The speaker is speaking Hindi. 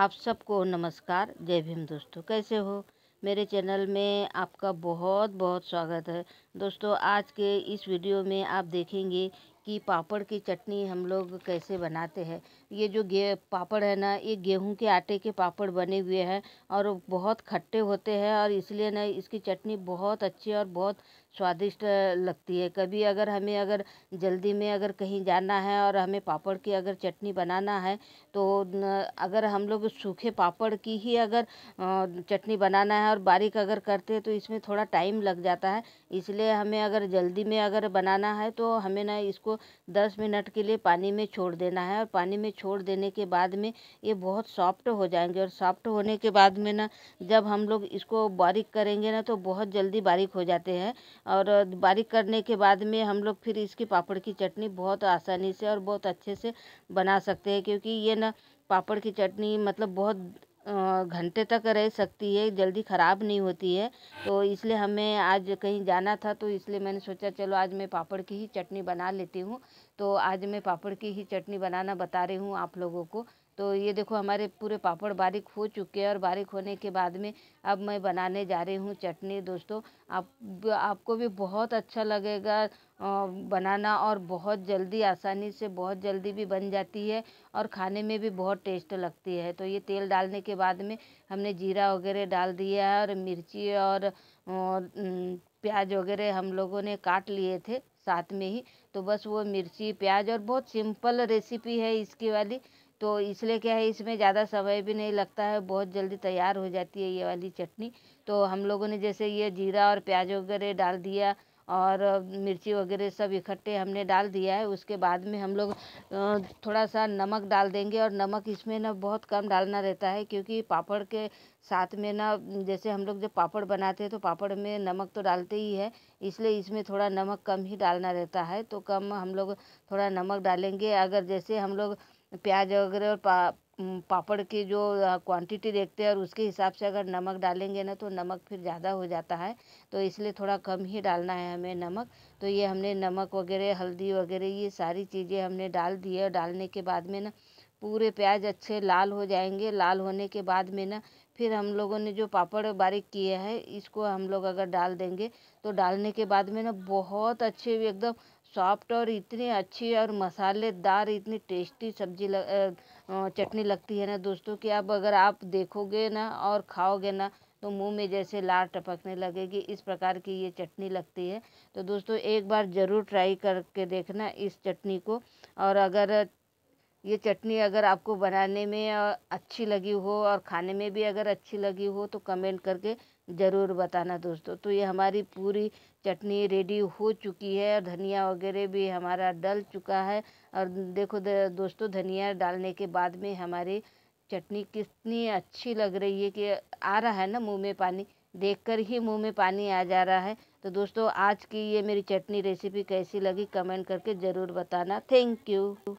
आप सबको नमस्कार जय भीम दोस्तों कैसे हो मेरे चैनल में आपका बहुत बहुत स्वागत है दोस्तों आज के इस वीडियो में आप देखेंगे कि पापड़ की चटनी हम लोग कैसे बनाते हैं ये जो गे पापड़ है ना ये गेहूं के आटे के पापड़ बने हुए हैं और बहुत खट्टे होते हैं और इसलिए ना इसकी चटनी बहुत अच्छी और बहुत स्वादिष्ट लगती है कभी अगर हमें अगर जल्दी में अगर कहीं जाना है और हमें पापड़ की अगर चटनी बनाना है तो अगर हम लोग सूखे पापड़ की ही अगर चटनी बनाना है और बारीक अगर करते हैं तो इसमें थोड़ा टाइम लग जाता है इसलिए हमें अगर जल्दी में अगर बनाना है तो हमें ना इसको दस मिनट के लिए पानी में छोड़ देना है और पानी में छोड़ देने के बाद में ये बहुत सॉफ्ट हो जाएंगे और सॉफ्ट होने के बाद में ना जब हम लोग इसको बारीक करेंगे ना तो बहुत जल्दी बारीक हो जाते हैं और बारीक करने के बाद में हम लोग फिर इसकी पापड़ की चटनी बहुत आसानी से और बहुत अच्छे से बना सकते हैं क्योंकि ये ना पापड़ की चटनी मतलब बहुत घंटे तक रह सकती है जल्दी ख़राब नहीं होती है तो इसलिए हमें आज कहीं जाना था तो इसलिए मैंने सोचा चलो आज मैं पापड़ की ही चटनी बना लेती हूँ तो आज मैं पापड़ की ही चटनी बनाना बता रही हूँ आप लोगों को तो ये देखो हमारे पूरे पापड़ बारीक हो चुके हैं और बारीक होने के बाद में अब मैं बनाने जा रही हूँ चटनी दोस्तों आप आपको भी बहुत अच्छा लगेगा बनाना और बहुत जल्दी आसानी से बहुत जल्दी भी बन जाती है और खाने में भी बहुत टेस्ट लगती है तो ये तेल डालने के बाद में हमने जीरा वगैरह डाल दिया है और मिर्ची और, और प्याज वगैरह हम लोगों ने काट लिए थे साथ में ही तो बस वो मिर्ची प्याज और बहुत सिंपल रेसिपी है इसकी वाली तो इसलिए क्या है इसमें ज़्यादा समय भी नहीं लगता है बहुत जल्दी तैयार हो जाती है ये वाली चटनी तो हम लोगों ने जैसे ये जीरा और प्याज वगैरह डाल दिया और मिर्ची वगैरह सब इकट्ठे हमने डाल दिया है उसके बाद में हम लोग थोड़ा सा नमक डाल देंगे और नमक इसमें ना बहुत कम डालना रहता है क्योंकि पापड़ के साथ में ना जैसे हम लोग जब पापड़ बनाते हैं तो पापड़ में नमक तो डालते ही है इसलिए इसमें थोड़ा नमक कम ही डालना रहता है तो कम हम लोग थोड़ा नमक डालेंगे अगर जैसे हम लोग प्याज वगैरह और पा, पापड़ की जो क्वांटिटी देखते हैं और उसके हिसाब से अगर नमक डालेंगे ना तो नमक फिर ज़्यादा हो जाता है तो इसलिए थोड़ा कम ही डालना है हमें नमक तो ये हमने नमक वगैरह हल्दी वगैरह ये सारी चीज़ें हमने डाल दी है डालने के बाद में ना पूरे प्याज अच्छे लाल हो जाएंगे लाल होने के बाद में ना फिर हम लोगों ने जो पापड़ बारीक किए हैं इसको हम लोग अगर डाल देंगे तो डालने के बाद में ना बहुत अच्छे एकदम सॉफ्ट और इतनी अच्छी और मसालेदार इतनी टेस्टी सब्जी लग चटनी लगती है ना दोस्तों कि अब अगर आप देखोगे ना और खाओगे ना तो मुंह में जैसे लार टपकने लगेगी इस प्रकार की ये चटनी लगती है तो दोस्तों एक बार ज़रूर ट्राई करके देखना इस चटनी को और अगर ये चटनी अगर आपको बनाने में अच्छी लगी हो और खाने में भी अगर अच्छी लगी हो तो कमेंट करके ज़रूर बताना दोस्तों तो ये हमारी पूरी चटनी रेडी हो चुकी है और धनिया वगैरह भी हमारा डल चुका है और देखो दोस्तों धनिया डालने के बाद में हमारी चटनी कितनी अच्छी लग रही है कि आ रहा है ना मुंह में पानी देखकर ही मुंह में पानी आ जा रहा है तो दोस्तों आज की ये मेरी चटनी रेसिपी कैसी लगी कमेंट करके ज़रूर बताना थैंक यू